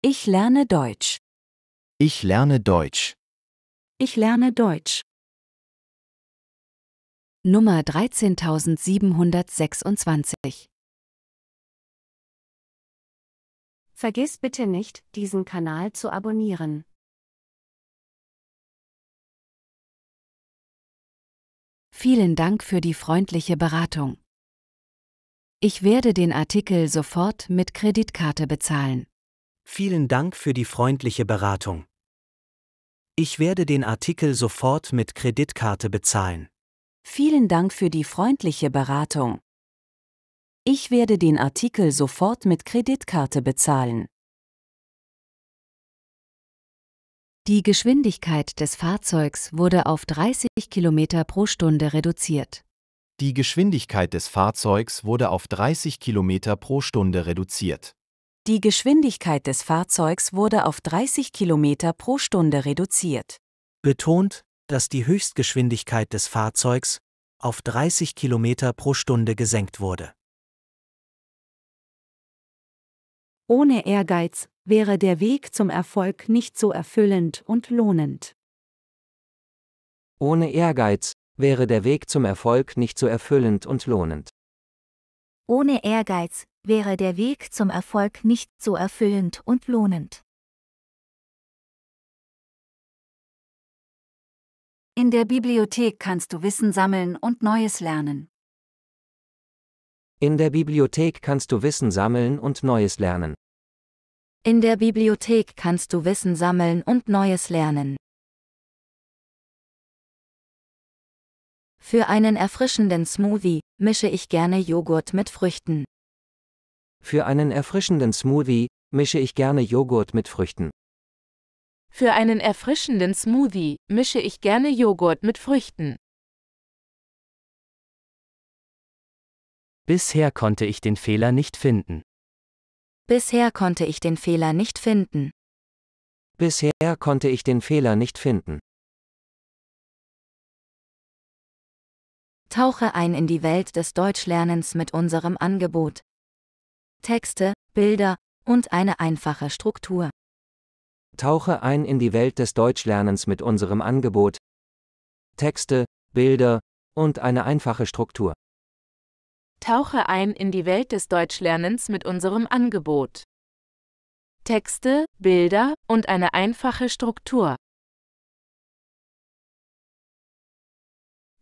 Ich lerne Deutsch. Ich lerne Deutsch. Ich lerne Deutsch. Nummer 13726. Vergiss bitte nicht, diesen Kanal zu abonnieren. Vielen Dank für die freundliche Beratung. Ich werde den Artikel sofort mit Kreditkarte bezahlen. Vielen Dank für die freundliche Beratung. Ich werde den Artikel sofort mit Kreditkarte bezahlen. Vielen Dank für die freundliche Beratung. Ich werde den Artikel sofort mit Kreditkarte bezahlen. Die Geschwindigkeit des Fahrzeugs wurde auf 30 km pro Stunde reduziert. Die Geschwindigkeit des Fahrzeugs wurde auf 30 km pro Stunde reduziert. Die Geschwindigkeit des Fahrzeugs wurde auf 30 km pro Stunde reduziert. Betont, dass die Höchstgeschwindigkeit des Fahrzeugs auf 30 km pro Stunde gesenkt wurde. Ohne Ehrgeiz wäre der Weg zum Erfolg nicht so erfüllend und lohnend. Ohne Ehrgeiz wäre der Weg zum Erfolg nicht so erfüllend und lohnend. Ohne Ehrgeiz wäre der Weg zum Erfolg nicht so erfüllend und lohnend. In der Bibliothek kannst du Wissen sammeln und Neues lernen. In der Bibliothek kannst du Wissen sammeln und Neues lernen. In der Bibliothek kannst du Wissen sammeln und Neues lernen. Für einen erfrischenden Smoothie mische ich gerne Joghurt mit Früchten. Für einen erfrischenden Smoothie mische ich gerne Joghurt mit Früchten. Für einen erfrischenden Smoothie mische ich gerne Joghurt mit Früchten. Bisher konnte ich den Fehler nicht finden. Bisher konnte ich den Fehler nicht finden. Bisher konnte ich den Fehler nicht finden. Tauche ein in die Welt des Deutschlernens mit unserem Angebot. Texte, Bilder und eine einfache Struktur. Tauche ein in die Welt des Deutschlernens mit unserem Angebot. Texte, Bilder und eine einfache Struktur. Tauche ein in die Welt des Deutschlernens mit unserem Angebot. Texte, Bilder und eine einfache Struktur.